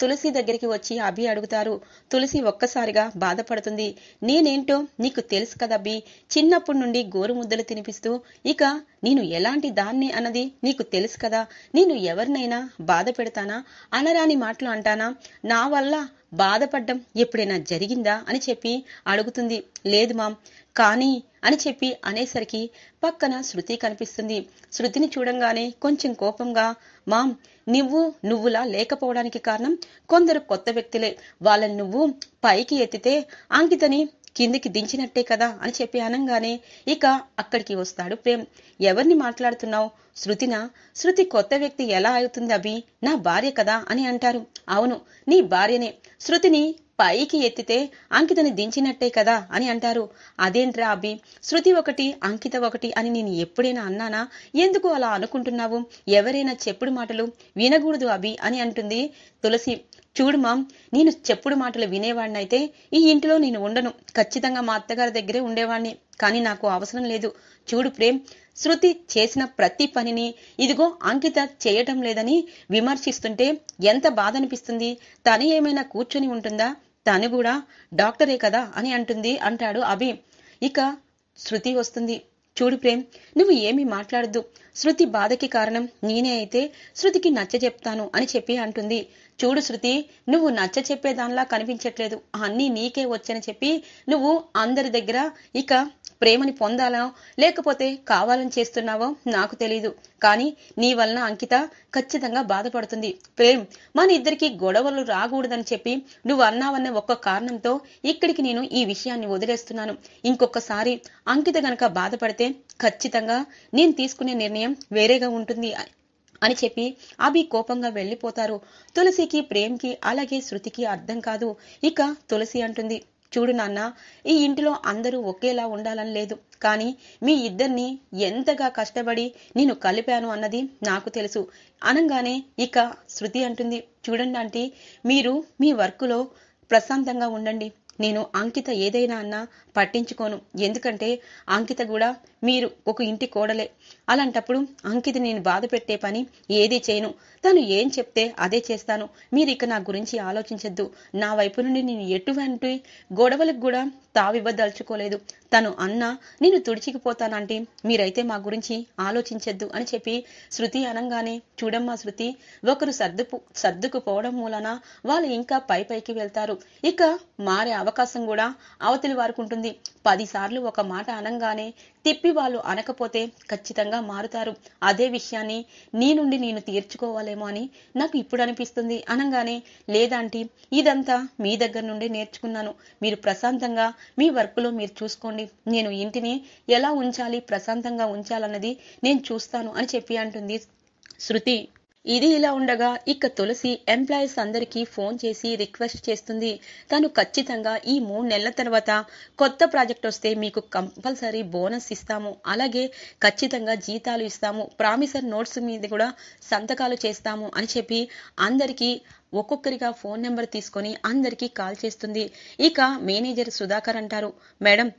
తులసి దగ్గరికి వచ్చి అభి అడుగుతారు తులసి ఒక్కసారిగా బాధపడుతుంది నేనేంటో నీకు తెలుసు కదబ్బి చిన్నప్పటి నుండి గోరు ముద్దలు తినిపిస్తూ ఇక నేను ఎలాంటి దాన్ని అన్నది నీకు తెలుసు కదా నేను ఎవరినైనా బాధ పెడతానా అనరాని మాటలు అంటానా నా వల్ల బాధపడ్డం ఎప్పుడైనా జరిగిందా అని చెప్పి అడుగుతుంది లేదు మామ్ కానీ అని చెప్పి అనేసరికి పక్కన శృతి కనిపిస్తుంది శృతిని చూడంగానే కొంచెం కోపంగా మామ్ నువ్వు నువ్వులా లేకపోవడానికి కారణం కొందరు కొత్త వ్యక్తులే వాళ్ళని నువ్వు పైకి ఎత్తితే అంకితని కిందికి దించినట్టే కదా అని చెప్పి అనంగానే ఇక అక్కడికి వస్తాడు ప్రేమ్ ఎవరిని మాట్లాడుతున్నావు శృతిన శృతి కొత్త వ్యక్తి ఎలా అవుతుంది అభి నా భార్య కదా అని అంటారు అవును నీ భార్యనే శృతిని పైకి ఎత్తితే అంకితని దించినట్టే కదా అని అంటారు అదేంట్రా అభి శృతి ఒకటి అంకిత ఒకటి అని నేను ఎప్పుడైనా అన్నానా ఎందుకు అలా అనుకుంటున్నావు ఎవరైనా చెప్పుడు మాటలు వినకూడదు అభి అని అంటుంది తులసి చూడు నేను చెప్పుడు మాటలు వినేవాడినైతే ఈ ఇంటిలో నేను ఉండను ఖచ్చితంగా మా అత్తగారి దగ్గరే ఉండేవాడిని కానీ నాకు అవసరం లేదు చూడు ప్రేమ్ శృతి చేసిన ప్రతి పనిని ఇదిగో అంకిత చేయటం లేదని విమర్శిస్తుంటే ఎంత బాధ అనిపిస్తుంది తను ఏమైనా కూర్చొని ఉంటుందా తను కూడా డాక్టరే కదా అని అంటుంది అంటాడు అభి ఇక శృతి వస్తుంది చూడు ప్రేమ్ నువ్వు ఏమీ మాట్లాడద్దు శృతి బాధకి కారణం నేనే అయితే శృతికి నచ్చ చెప్తాను అని చెప్పి అంటుంది చూడు శృతి నువ్వు నచ్చ చెప్పేదానిలా కనిపించట్లేదు అన్నీ నీకే వచ్చని చెప్పి నువ్వు అందరి దగ్గర ఇక ప్రేమని పొందాలా లేకపోతే కావాలని చేస్తున్నావో నాకు తెలీదు కానీ నీ వలన అంకిత ఖచ్చితంగా బాధపడుతుంది ప్రేమ్ మన ఇద్దరికి గొడవలు రాకూడదని చెప్పి నువ్వు అన్నావన్న ఒక్క కారణంతో ఇక్కడికి నేను ఈ విషయాన్ని వదిలేస్తున్నాను ఇంకొకసారి అంకిత గనక బాధపడితే ఖచ్చితంగా నేను తీసుకునే నిర్ణయం వేరేగా ఉంటుంది అని చెప్పి అభి కోపంగా వెళ్ళిపోతారు తులసికి ప్రేమ్కి అలాగే శృతికి అర్థం కాదు ఇక తులసి అంటుంది చూడు నాన్న ఈ ఇంటిలో అందరూ ఒకేలా ఉండాలని లేదు కానీ మీ ఇద్దరిని ఎంతగా కష్టపడి నేను కలిపాను అన్నది నాకు తెలుసు అనగానే ఇక శృతి అంటుంది చూడండి ఆంటీ మీరు మీ వర్క్లో ప్రశాంతంగా ఉండండి నేను అంకిత ఏదైనా అన్నా పట్టించుకోను ఎందుకంటే అంకిత కూడా మీరు ఒక ఇంటి కోడలే అలాంటప్పుడు అంకిత నేను బాధ పెట్టే పని ఏది చేయను తను ఏం చెప్తే అదే చేస్తాను మీరు ఇక నా గురించి ఆలోచించద్దు నా వైపు నుండి నేను ఎటువంటి గొడవలకు కూడా తావివ్వదలుచుకోలేదు తను అన్న నేను తుడిచికిపోతానంటే మీరైతే మా గురించి ఆలోచించద్దు అని చెప్పి శృతి అనంగానే చూడమ్మా శృతి ఒకరు సర్దుకు సర్దుకుపోవడం మూలన వాళ్ళు ఇంకా పై పైకి వెళ్తారు ఇక మారే అవకాశం కూడా అవతలి వారికి ఉంటుంది పదిసార్లు ఒక మాట అనంగానే తిప్పి వాళ్ళు అనకపోతే ఖచ్చితంగా మారుతారు అదే విషయాన్ని నీ నుండి నేను తీర్చుకోవాలేమో అని నాకు ఇప్పుడు అనిపిస్తుంది అనగానే లేదంటే ఇదంతా మీ దగ్గర నుండి నేర్చుకున్నాను మీరు ప్రశాంతంగా మీ వర్క్లో మీరు చూసుకోండి నేను ఇంటిని ఎలా ఉంచాలి ప్రశాంతంగా ఉంచాలన్నది నేను చూస్తాను అని చెప్పి అంటుంది శృతి ఇది ఇలా ఉండగా ఇక తులసి ఎంప్లాయీస్ అందరికీ ఫోన్ చేసి రిక్వెస్ట్ చేస్తుంది తను ఖచ్చితంగా ఈ మూడు నెలల తర్వాత కొత్త ప్రాజెక్ట్ వస్తే మీకు కంపల్సరీ బోనస్ ఇస్తాము అలాగే ఖచ్చితంగా జీతాలు ఇస్తాము ప్రామిసర్ నోట్స్ మీద కూడా సంతకాలు చేస్తాము అని చెప్పి అందరికీ ఒక్కొక్కరిగా ఫోన్ నెంబర్ తీసుకొని అందరికీ కాల్ చేస్తుంది ఇక మేనేజర్ సుధాకర్ అంటారు మేడం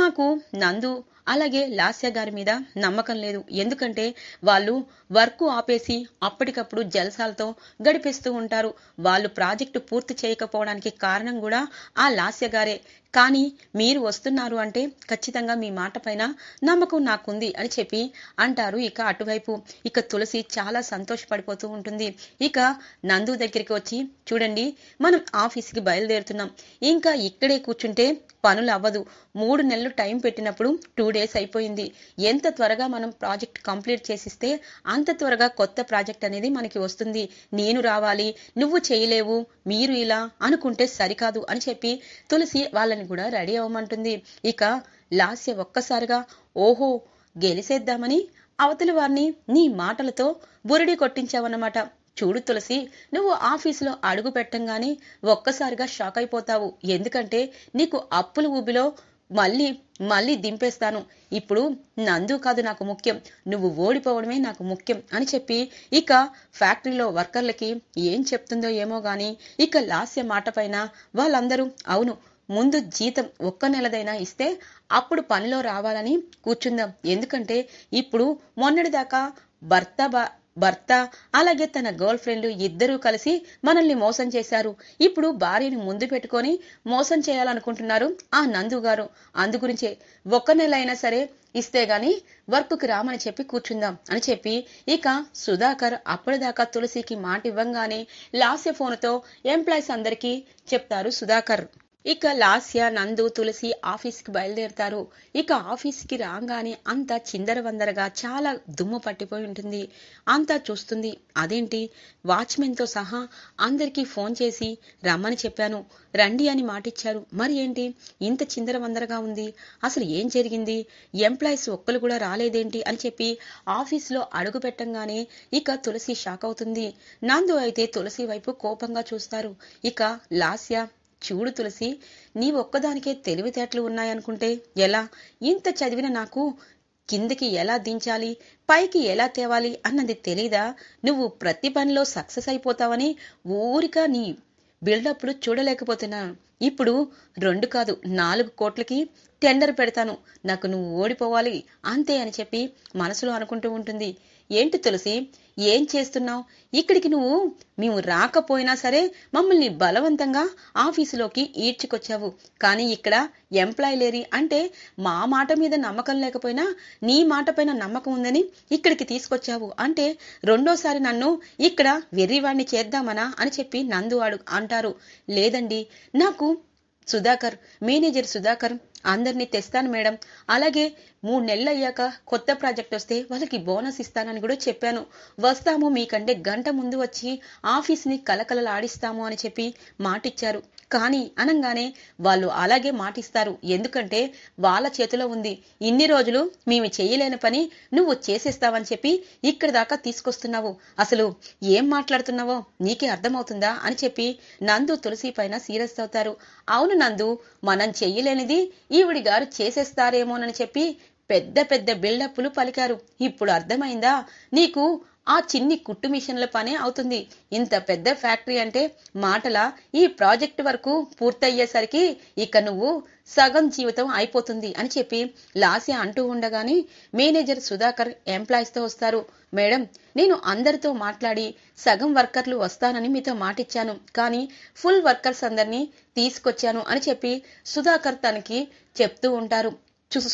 మాకు నందు అలాగే లాస్య గారి మీద నమ్మకం లేదు ఎందుకంటే వాళ్ళు వర్క్ ఆపేసి అప్పటికప్పుడు జలసాలతో గడిపిస్తూ ఉంటారు వాళ్ళు ప్రాజెక్టు పూర్తి చేయకపోవడానికి కారణం కూడా ఆ లాస్య గారే కానీ మీరు వస్తున్నారు అంటే ఖచ్చితంగా మీ మాట పైన నమ్మకం నాకుంది అని చెప్పి అంటారు ఇక అటువైపు ఇక తులసి చాలా సంతోషపడిపోతూ ఉంటుంది ఇక నందు దగ్గరికి వచ్చి చూడండి మనం ఆఫీస్కి బయలుదేరుతున్నాం ఇంకా ఇక్కడే కూర్చుంటే పనులు అవ్వదు మూడు నెలలు టైం పెట్టినప్పుడు టూ డేస్ అయిపోయింది ఎంత త్వరగా మనం ప్రాజెక్ట్ కంప్లీట్ చేసిస్తే అంత త్వరగా కొత్త ప్రాజెక్ట్ అనేది మనకి వస్తుంది నేను రావాలి నువ్వు చేయలేవు మీరు ఇలా అనుకుంటే సరికాదు అని చెప్పి తులసి వాళ్ళని కూడా రెడీ అవ్వమంటుంది ఇక లాస్య ఒక్కసారిగా ఓహో గెలిసేద్దామని అవతలి వారిని నీ మాటలతో బురిడి కొట్టించావన్నమాట చూడు తులసి నువ్వు ఆఫీసులో అడుగు పెట్టంగానే ఒక్కసారిగా షాక్ అయిపోతావు ఎందుకంటే నీకు అప్పులు ఊబిలో మళ్ళీ మళ్ళీ దింపేస్తాను ఇప్పుడు నందు కాదు నాకు ముఖ్యం నువ్వు ఓడిపోవడమే నాకు ముఖ్యం అని చెప్పి ఇక ఫ్యాక్టరీలో వర్కర్లకి ఏం చెప్తుందో ఏమో గాని ఇక లాస్య మాట వాళ్ళందరూ అవును ముందు జీతం ఒక్క నెలదైనా ఇస్తే అప్పుడు పనిలో రావాలని కూర్చుందాం ఎందుకంటే ఇప్పుడు మొన్నటిదాకా భర్త భర్త అలాగే తన గర్ల్ ఫ్రెండ్ ఇద్దరూ కలిసి మనల్ని మోసం చేశారు ఇప్పుడు భార్యని ముందు పెట్టుకొని మోసం చేయాలనుకుంటున్నారు ఆ నందు గారు అందుగురించే ఒక్క నెల అయినా సరే ఇస్తే గాని వర్క్కి రామని చెప్పి కూర్చుందాం అని చెప్పి ఇక సుధాకర్ అప్పటిదాకా తులసికి మాట ఇవ్వంగానే లాస్య ఫోన్తో ఎంప్లాయీస్ అందరికీ చెప్తారు సుధాకర్ ఇక లాస్య నందు తులసి ఆఫీస్కి బయలుదేరుతారు ఇక ఆఫీస్కి రాగానే అంత చిందరవందరగా చాలా దుమ్ము పట్టిపోయి ఉంటుంది అంతా చూస్తుంది అదేంటి వాచ్మెన్తో సహా అందరికీ ఫోన్ చేసి రమ్మని చెప్పాను రండి అని మాటిచ్చారు మరి ఏంటి ఇంత చిందరవందరగా ఉంది అసలు ఏం జరిగింది ఎంప్లాయీస్ ఒక్కరు కూడా రాలేదేంటి అని చెప్పి ఆఫీస్లో అడుగు పెట్టంగానే ఇక తులసి షాక్ అవుతుంది నందు అయితే తులసి వైపు కోపంగా చూస్తారు ఇక లాస్య చూడు తులసి నీ ఒక్కదానికే తెలివితేటలు ఉన్నాయనుకుంటే ఎలా ఇంత చదివిన నాకు కిందకి ఎలా దించాలి పైకి ఎలా తేవాలి అన్నది తెలీదా నువ్వు ప్రతి పనిలో సక్సెస్ అయిపోతావని ఊరిక నీ బిల్డప్లు చూడలేకపోతున్నా ఇప్పుడు రెండు కాదు నాలుగు కోట్లకి టెండర్ పెడతాను నాకు నువ్వు ఓడిపోవాలి అంతే అని చెప్పి మనసులో అనుకుంటూ ఉంటుంది ఏంటి తులసి ఏం చేస్తున్నావు ఇక్కడికి నువ్వు మేము రాకపోయినా సరే మమ్మల్ని బలవంతంగా ఆఫీసులోకి ఈడ్చుకొచ్చావు కానీ ఇక్కడ ఎంప్లాయీ లేరి అంటే మా మాట మీద నమ్మకం లేకపోయినా నీ మాట పైన నమ్మకం ఉందని ఇక్కడికి తీసుకొచ్చావు అంటే రెండోసారి నన్ను ఇక్కడ వెర్రివాణ్ణి చేద్దామనా అని చెప్పి నందు అంటారు లేదండి నాకు సుధాకర్ మేనేజర్ సుధాకర్ అందరినీ తెస్తాను మేడం అలాగే మూడు నెలలు అయ్యాక కొత్త ప్రాజెక్ట్ వస్తే వాళ్ళకి బోనస్ ఇస్తానని కూడా చెప్పాను వస్తాము మీకంటే గంట ముందు వచ్చి ఆఫీస్ని కలకలలాడిస్తాము అని చెప్పి మాటిచ్చారు కానీ అనంగానే వాళ్ళు అలాగే మాటిస్తారు ఎందుకంటే వాళ్ళ చేతిలో ఉంది ఇన్ని రోజులు మేము చేయలేని పని నువ్వు చేసేస్తావని చెప్పి ఇక్కడి దాకా తీసుకొస్తున్నావు అసలు ఏం మాట్లాడుతున్నావో నీకే అర్థమవుతుందా అని చెప్పి నందు తులసి పైన సీరియస్ అవుతారు అవును నందు మనం చెయ్యలేనిది ఈవిడి గారు చేసేస్తారేమోనని చెప్పి పెద్ద పెద్ద బిల్డప్లు పలికారు ఇప్పుడు అర్థమైందా నీకు ఆ చిన్ని కుట్టు మిషన్ల పనే అవుతుంది ఇంత పెద్ద ఫ్యాక్టరీ అంటే మాటల ఈ ప్రాజెక్ట్ వరకు పూర్తయ్యేసరికి ఇక నువ్వు సగం జీవితం అయిపోతుంది అని చెప్పి లాస్య అంటూ ఉండగానే మేనేజర్ సుధాకర్ ఎంప్లాయీస్తో వస్తారు మేడం నేను అందరితో మాట్లాడి సగం వర్కర్లు వస్తానని మీతో మాటిచ్చాను కానీ ఫుల్ వర్కర్స్ అందరినీ తీసుకొచ్చాను అని చెప్పి సుధాకర్ తనకి చెప్తూ ఉంటారు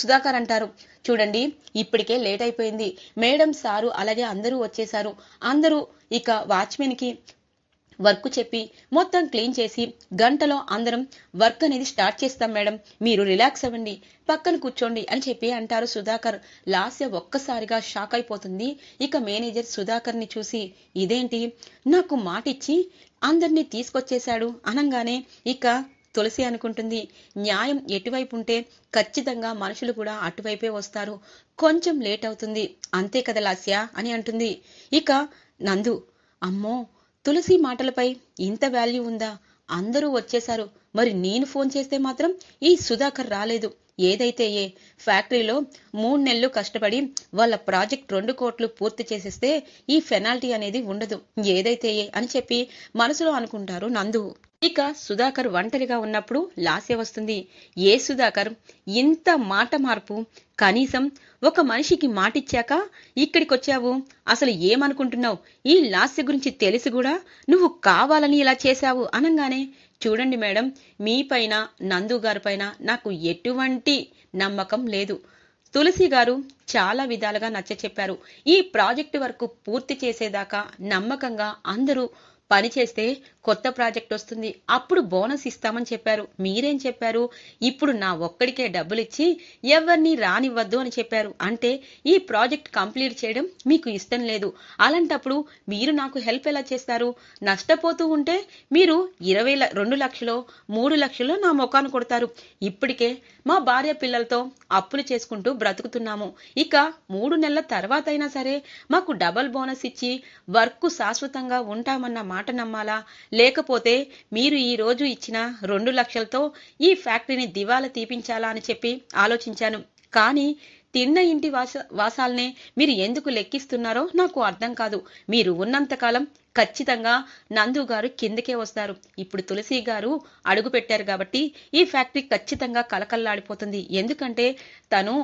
సుధాకర్ అంటారు చూడండి ఇప్పటికే లేట్ అయిపోయింది మేడం సారు అలాగే అందరూ వచ్చేశారు అందరూ ఇక వాచ్మెన్కి వర్క్ చెప్పి మొత్తం క్లీన్ చేసి గంటలో అందరం వర్క్ అనేది స్టార్ట్ చేస్తాం మేడం మీరు రిలాక్స్ అవ్వండి పక్కన కూర్చోండి అని చెప్పి అంటారు సుధాకర్ లాస్య ఒక్కసారిగా షాక్ అయిపోతుంది ఇక మేనేజర్ సుధాకర్ని చూసి ఇదేంటి నాకు మాటిచ్చి అందరినీ తీసుకొచ్చేశాడు అనంగానే ఇక తులసి అనుకుంటుంది న్యాయం ఎటువైపు ఉంటే ఖచ్చితంగా మనుషులు కూడా అటువైపే వస్తారు కొంచెం లేట్ అవుతుంది అంతే కదా లాస్య అని అంటుంది ఇక నందు అమ్మో తులసి మాటలపై ఇంత వాల్యూ ఉందా అందరూ వచ్చేశారు మరి నేను ఫోన్ చేస్తే మాత్రం ఈ సుధాకర్ రాలేదు ఏదైతే ఏ ఫ్యాక్టరీలో మూడు నెలలు కష్టపడి వాళ్ళ ప్రాజెక్ట్ రెండు కోట్లు పూర్తి చేసేస్తే ఈ ఫెనాల్టీ అనేది ఉండదు ఏదైతే ఏ అని చెప్పి మనసులో అనుకుంటారు నందు ఇక సుధాకర్ ఒంటరిగా ఉన్నప్పుడు లాసే వస్తుంది ఏ సుధాకర్ ఇంత మాట మార్పు కనీసం ఒక మనిషికి మాటిచ్చాక ఇక్కడికి వచ్చావు అసలు ఏమనుకుంటున్నావు ఈ లాస్య గురించి తెలిసి కూడా నువ్వు కావాలని ఇలా చేశావు అనగానే చూడండి మేడం మీపైన నందు గారిపైన నాకు ఎటువంటి నమ్మకం లేదు తులసి గారు చాలా విధాలుగా నచ్చ చెప్పారు ఈ ప్రాజెక్టు వరకు పూర్తి చేసేదాకా నమ్మకంగా అందరూ పని చేస్తే కొత్త ప్రాజెక్ట్ వస్తుంది అప్పుడు బోనస్ ఇస్తామని చెప్పారు మీరేం చెప్పారు ఇప్పుడు నా ఒక్కడికే డబ్బులు ఇచ్చి ఎవరిని రానివ్వద్దు అని చెప్పారు అంటే ఈ ప్రాజెక్ట్ కంప్లీట్ చేయడం మీకు ఇష్టం లేదు అలాంటప్పుడు మీరు నాకు హెల్ప్ ఎలా చేస్తారు నష్టపోతూ ఉంటే మీరు ఇరవై రెండు లక్షలో మూడు లక్షలో నా మొఖాను కొడతారు ఇప్పటికే మా భార్య పిల్లలతో అప్పులు చేసుకుంటూ బ్రతుకుతున్నాము ఇక మూడు నెలల తర్వాత అయినా సరే మాకు డబల్ బోనస్ ఇచ్చి వర్క్ శాశ్వతంగా ఉంటామన్న మాట మాట నమ్మాలా లేకపోతే మీరు ఈ రోజు ఇచ్చిన రెండు లక్షలతో ఈ ఫ్యాక్టరీని దివాలా తీపించాలా అని చెప్పి ఆలోచించాను కానీ తిన్న ఇంటి వాస వాసాలనే మీరు ఎందుకు లెక్కిస్తున్నారో నాకు అర్థం కాదు మీరు ఉన్నంతకాలం ఖచ్చితంగా నందు గారు కిందకే వస్తారు ఇప్పుడు తులసి గారు అడుగు పెట్టారు కాబట్టి ఈ ఫ్యాక్టరీ ఖచ్చితంగా కలకల్లాడిపోతుంది ఎందుకంటే తను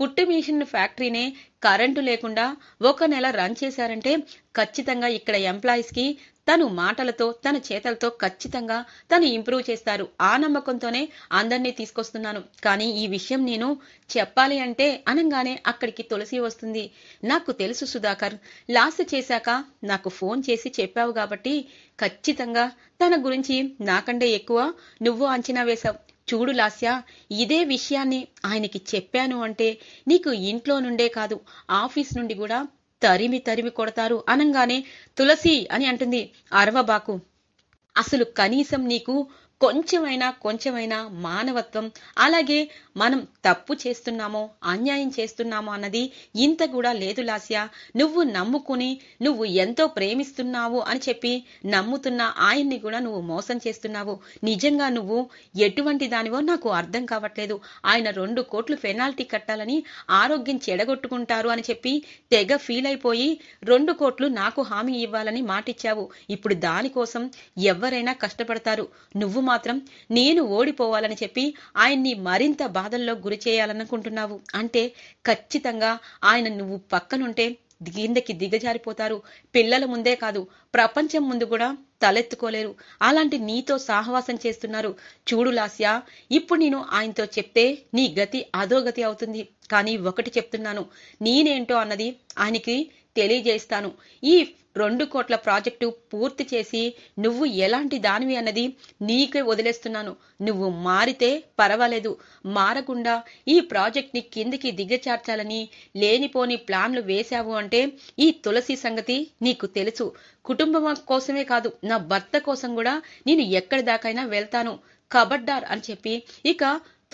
కుట్టు మిషన్ ఫ్యాక్టరీనే కరెంటు లేకుండా ఒక నెల రన్ చేశారంటే ఖచ్చితంగా ఇక్కడ ఎంప్లాయీస్కి తను మాటలతో తన చేతలతో ఖచ్చితంగా తను ఇంప్రూవ్ చేస్తారు ఆ నమ్మకంతోనే అందరినీ తీసుకొస్తున్నాను కానీ ఈ విషయం నేను చెప్పాలి అంటే అనగానే అక్కడికి తులసి వస్తుంది నాకు తెలుసు సుధాకర్ లాస్ట్ చేశాక నాకు ఫోన్ చేసి చెప్పావు కాబట్టి ఖచ్చితంగా తన గురించి నాకంటే ఎక్కువ నువ్వు అంచనా వేశావు చూడు లాస్య ఇదే విషయాన్ని ఆయనకి చెప్పాను అంటే నీకు ఇంట్లో నుండే కాదు ఆఫీస్ నుండి కూడా తరిమి తరిమి కొడతారు అనంగానే తులసి అని అంటుంది అరవబాకు అసలు కనీసం నీకు కొంచెమైనా కొంచెమైనా మానవత్వం అలాగే మనం తప్పు చేస్తున్నామో అన్యాయం చేస్తున్నామో అన్నది ఇంత కూడా లేదు లాస్యా నువ్వు నమ్ముకుని నువ్వు ఎంతో ప్రేమిస్తున్నావు అని చెప్పి నమ్ముతున్న ఆయన్ని కూడా నువ్వు మోసం చేస్తున్నావు నిజంగా నువ్వు ఎటువంటి దానివో నాకు అర్థం కావట్లేదు ఆయన రెండు కోట్లు పెనాల్టీ కట్టాలని ఆరోగ్యం చెడగొట్టుకుంటారు అని చెప్పి తెగ ఫీల్ అయిపోయి రెండు కోట్లు నాకు హామీ ఇవ్వాలని మాటిచ్చావు ఇప్పుడు దానికోసం ఎవరైనా కష్టపడతారు నువ్వు మాత్రం నేను ఓడిపోవాలని చెప్పి ఆయన్ని మరింత బాధల్లో గురి చేయాలనుకుంటున్నావు అంటే ఖచ్చితంగా ఆయన నువ్వు పక్కనుంటే కిందకి దిగజారిపోతారు పిల్లల ముందే కాదు ప్రపంచం ముందు కూడా తలెత్తుకోలేరు అలాంటి నీతో సాహవాసం చేస్తున్నారు చూడు లాస్యా ఇప్పుడు నేను ఆయనతో చెప్తే నీ గతి అధోగతి అవుతుంది కానీ ఒకటి చెప్తున్నాను నేనేంటో అన్నది ఆయనకి తెలియజేస్తాను ఈ రెండు కోట్ల ప్రాజెక్టు పూర్తి చేసి నువ్వు ఎలాంటి దానివి అన్నది నీకే వదిలేస్తున్నాను నువ్వు మారితే పర్వాలేదు మారకుండా ఈ ప్రాజెక్ట్ని కిందికి దిగచార్చాలని లేనిపోని ప్లాన్లు వేశావు అంటే ఈ తులసి సంగతి నీకు తెలుసు కుటుంబం కోసమే కాదు నా భర్త కోసం కూడా నేను ఎక్కడి దాకైనా వెళ్తాను కబడ్డార్ అని చెప్పి ఇక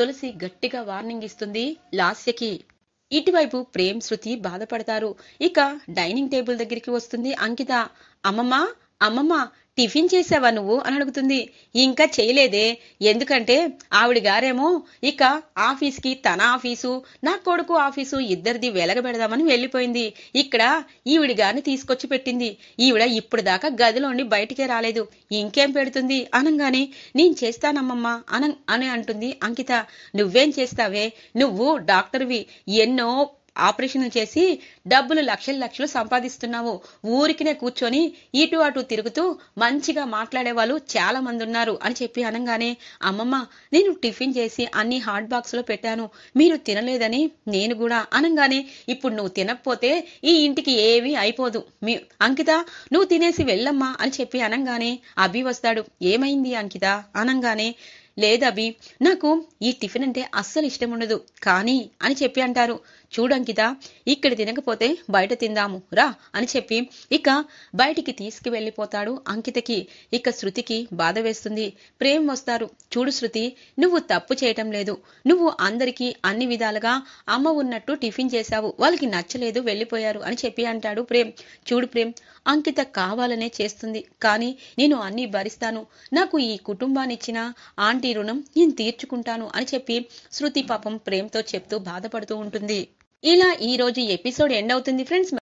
తులసి గట్టిగా వార్నింగ్ ఇస్తుంది లాస్యకి ఇటువైపు ప్రేమ్ శృతి బాధపడతారు ఇక డైనింగ్ టేబుల్ దగ్గరికి వస్తుంది అంకిత అమ్మమ్మ అమ్మమ్మ టిఫిన్ చేసావా నువ్వు అని అడుగుతుంది ఇంకా చేయలేదే ఎందుకంటే ఆవిడ గారేమో ఇక ఆఫీస్కి తన ఆఫీసు నా కొడుకు ఆఫీసు ఇద్దరిది వెలగబెడదామని వెళ్ళిపోయింది ఇక్కడ ఈవిడ గారిని తీసుకొచ్చి పెట్టింది ఈవిడ ఇప్పుడు దాకా గదిలోని బయటికే రాలేదు ఇంకేం పెడుతుంది అనంగానే నేను చేస్తానమ్మమ్మా అన అని అంటుంది అంకిత నువ్వేం చేస్తావే నువ్వు డాక్టర్వి ఎన్నో ఆపరేషన్ చేసి డబ్బులు లక్షల లక్షలు సంపాదిస్తున్నావు ఊరికినే కూర్చొని ఇటు అటు తిరుగుతూ మంచిగా మాట్లాడే వాళ్ళు చాలా మంది ఉన్నారు అని చెప్పి అనగానే అమ్మమ్మ నేను టిఫిన్ చేసి అన్ని హాట్ బాక్స్లో పెట్టాను మీరు తినలేదని నేను కూడా అనగానే ఇప్పుడు నువ్వు తినకపోతే ఈ ఇంటికి ఏవి అయిపోదు మీ అంకిత నువ్వు తినేసి వెళ్ళమ్మా అని చెప్పి అనగానే అభి వస్తాడు ఏమైంది అంకిత అనగానే లేదభి నాకు ఈ టిఫిన్ అంటే అస్సలు ఇష్టం ఉండదు కానీ అని చెప్పి అంటారు చూడు అంకిత ఇక్కడ తినకపోతే బయట తిందాము రా అని చెప్పి ఇక బయటికి తీసుకు వెళ్ళిపోతాడు అంకితకి ఇక శృతికి బాధ వేస్తుంది ప్రేమ్ వస్తారు చూడు శృతి నువ్వు తప్పు చేయటం లేదు నువ్వు అందరికీ అన్ని విధాలుగా అమ్మ ఉన్నట్టు టిఫిన్ చేశావు వాళ్ళకి నచ్చలేదు వెళ్ళిపోయారు అని చెప్పి అంటాడు ప్రేమ్ చూడు ప్రేమ్ అంకిత కావాలనే చేస్తుంది కానీ నేను అన్ని భరిస్తాను నాకు ఈ కుటుంబాన్ని ఇచ్చిన ఆంటీ రుణం నేను తీర్చుకుంటాను అని చెప్పి శృతి పాపం ప్రేమతో చెప్తూ బాధపడుతూ ఉంటుంది ఇలా ఈ రోజు ఎపిసోడ్ ఎండ్ అవుతుంది ఫ్రెండ్స్